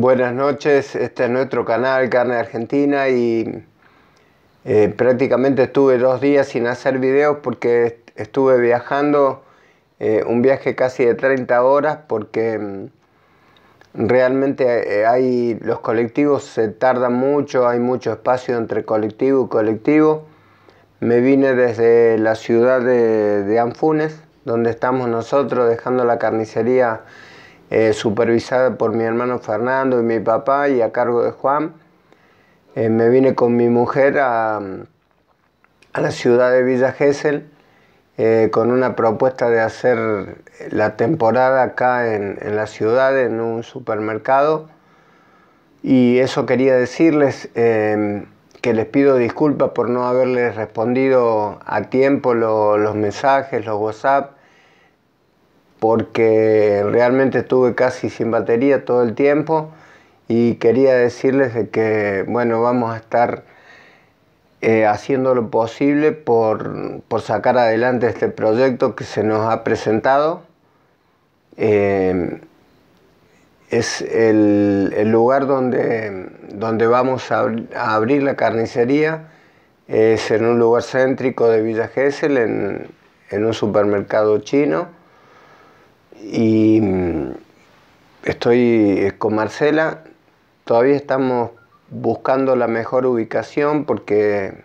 Buenas noches, este es nuestro canal Carne Argentina y eh, prácticamente estuve dos días sin hacer videos porque estuve viajando eh, un viaje casi de 30 horas porque mm, realmente eh, hay los colectivos se tardan mucho, hay mucho espacio entre colectivo y colectivo. Me vine desde la ciudad de, de Anfunes, donde estamos nosotros dejando la carnicería eh, supervisada por mi hermano Fernando y mi papá y a cargo de Juan. Eh, me vine con mi mujer a, la ciudad de Villa Gesell eh, con una propuesta de hacer la temporada acá en, en, la ciudad, en un supermercado. Y eso quería decirles em, que les pido disculpas por no haberles respondido a tiempo los mensajes, los WhatsApp porque realmente estuve casi sin batería todo el tiempo y quería decirles que, bueno, vamos a estar eh, haciendo lo posible por, sacar adelante este proyecto que se nos ha presentado. Eh, es el, lugar donde, vamos a, abrir la carnicería. Es en un lugar céntrico de Villa Gesell, en un supermercado chino y mm, estoy con Marcela, todavía estamos buscando la mejor ubicación porque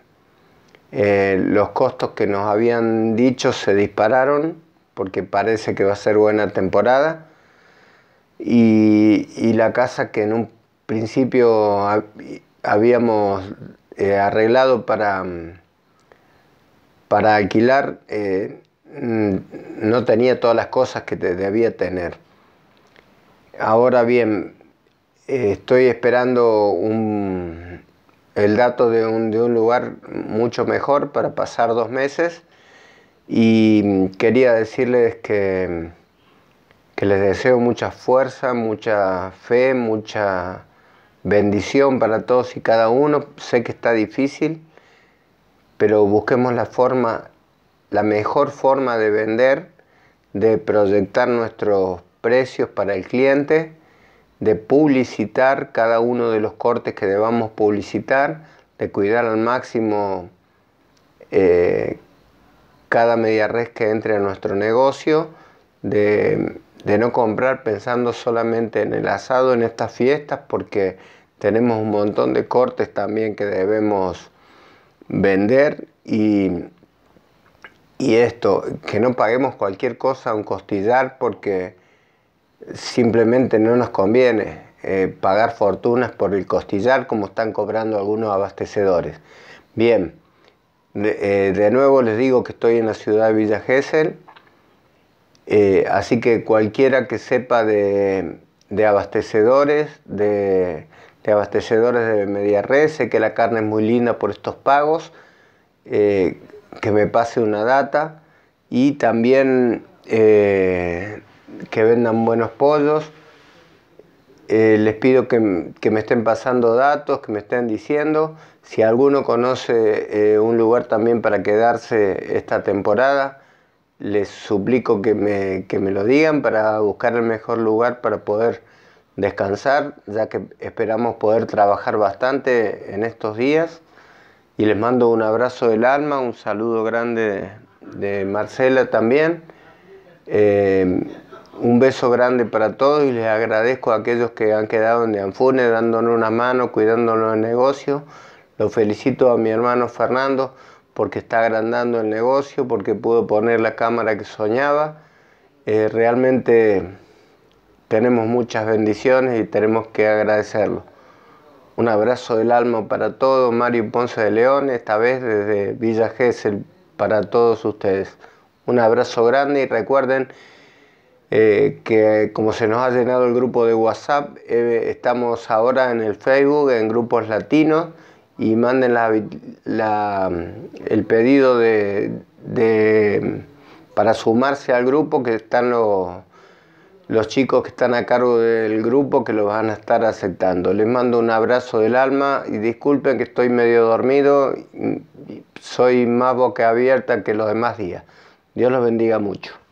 eh, los costos que nos habían dicho se dispararon porque parece que va a ser buena temporada. Y, la casa que en un principio habíamos eh, arreglado para, mm, para alquilar eh, Mm, no tenía todas las cosas que debía tener. Ahora bien, eh, estoy esperando el dato de un, lugar mucho mejor para pasar dos meses y quería decirles que les deseo mucha fuerza, mucha fe, mucha bendición para todos y cada uno. Sé que está difícil, pero busquemos la forma la mejor forma de vender, de proyectar nuestros precios para el cliente, de publicitar cada uno de los cortes que debamos publicitar, de cuidar al máximo eh, cada media red que entre a nuestro negocio, de, de no comprar pensando solamente en el asado en estas fiestas, porque tenemos un montón de cortes también que debemos vender y y esto, que no paguemos cualquier cosa, un costillar, porque simplemente no nos conviene eh, pagar fortunas por el costillar como están cobrando algunos abastecedores. Bien, de, eh, nuevo les digo que estoy en la ciudad de Villa Gesell, eh, así que cualquiera que sepa de, abastecedores, de, de, abastecedores de media red, sé que la carne es muy linda por estos pagos que me pase una data y también eh, que vendan buenos pollos. Eh, les pido que, me estén pasando datos, que me estén diciendo. Si alguno conoce eh, un lugar también para quedarse esta temporada, les suplico que que me lo digan para buscar el mejor lugar para poder descansar, ya que esperamos poder trabajar bastante en estos días y les mando un abrazo del alma, un saludo grande de, Marcela también. Eh, un beso grande para todos y les agradezco a aquellos que han quedado en Anfune dándonos una mano, cuidándonos el negocio. Lo felicito a mi hermano Fernando porque está agrandando el negocio, porque pudo poner la cámara que soñaba. Eh, realmente tenemos muchas bendiciones y tenemos que agradecerlo. Un abrazo del alma para todos, Mario Ponce de León, esta vez desde Villa Gesell para todos ustedes. Un abrazo grande y recuerden eh, que como se nos ha llenado el grupo de WhatsApp, eh, estamos ahora en el Facebook, en grupos latinos y manden el pedido de, de, para sumarse al grupo que están los los chicos que están a cargo del grupo que lo van a estar aceptando. Les mando un abrazo del alma y disculpen que estoy medio dormido, soy más boca abierta que los demás días. Dios los bendiga mucho.